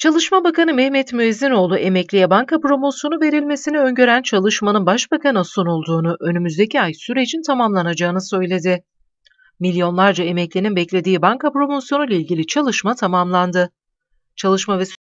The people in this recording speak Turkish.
Çalışma Bakanı Mehmet Müezzinoğlu emekliye banka promosyonu verilmesini öngören çalışmanın başbakana sunulduğunu, önümüzdeki ay sürecin tamamlanacağını söyledi. Milyonlarca emeklinin beklediği banka promosyonu ile ilgili çalışma tamamlandı. Çalışma ve